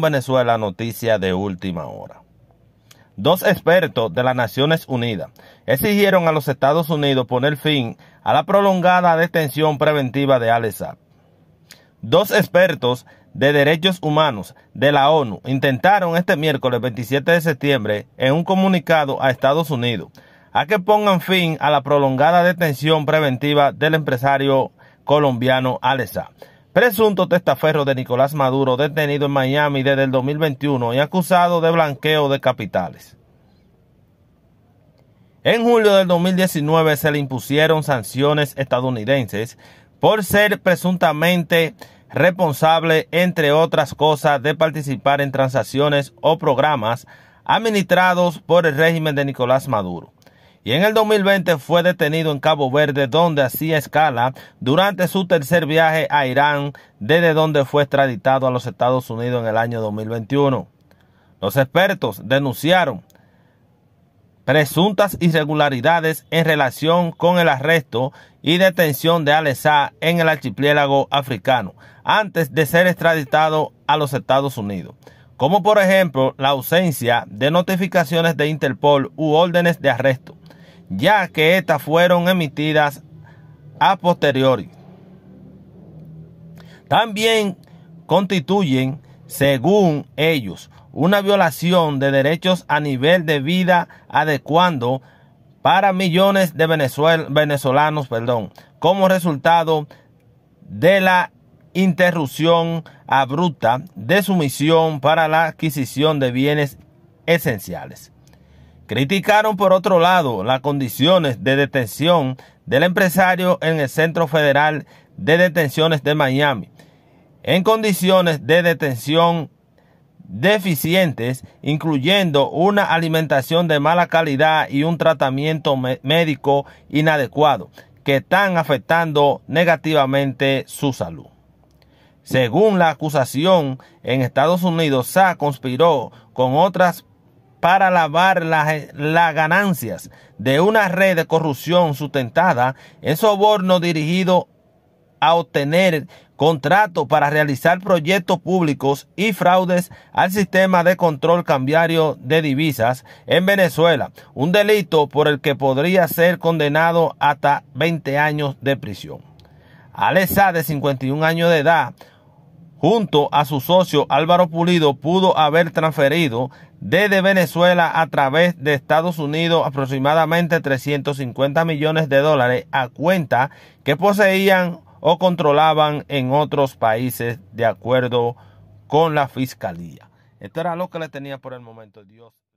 Venezuela, noticia de última hora. Dos expertos de las Naciones Unidas exigieron a los Estados Unidos poner fin a la prolongada detención preventiva de al Dos expertos de derechos humanos de la ONU intentaron este miércoles 27 de septiembre en un comunicado a Estados Unidos a que pongan fin a la prolongada detención preventiva del empresario colombiano Alesa Presunto testaferro de Nicolás Maduro, detenido en Miami desde el 2021 y acusado de blanqueo de capitales. En julio del 2019 se le impusieron sanciones estadounidenses por ser presuntamente responsable, entre otras cosas, de participar en transacciones o programas administrados por el régimen de Nicolás Maduro y en el 2020 fue detenido en Cabo Verde donde hacía escala durante su tercer viaje a Irán desde donde fue extraditado a los Estados Unidos en el año 2021. Los expertos denunciaron presuntas irregularidades en relación con el arresto y detención de Alessá en el archipiélago africano antes de ser extraditado a los Estados Unidos, como por ejemplo la ausencia de notificaciones de Interpol u órdenes de arresto ya que éstas fueron emitidas a posteriori. También constituyen, según ellos, una violación de derechos a nivel de vida adecuado para millones de venezolanos perdón, como resultado de la interrupción abrupta de su misión para la adquisición de bienes esenciales. Criticaron por otro lado las condiciones de detención del empresario en el Centro Federal de Detenciones de Miami, en condiciones de detención deficientes, incluyendo una alimentación de mala calidad y un tratamiento médico inadecuado, que están afectando negativamente su salud. Según la acusación, en Estados Unidos, Sa conspiró con otras para lavar las, ganancias de una red de corrupción sustentada en soborno dirigido a obtener contratos para realizar proyectos públicos y fraudes al sistema de control cambiario de divisas en Venezuela, un delito por el que podría ser condenado hasta 20 años de prisión. Alesa, de 51 años de edad, junto a su socio Álvaro Pulido, pudo haber transferido desde Venezuela a través de Estados Unidos aproximadamente 350 millones de dólares a cuenta que poseían o controlaban en otros países de acuerdo con la fiscalía. Esto era lo que le tenía por el momento. Dios.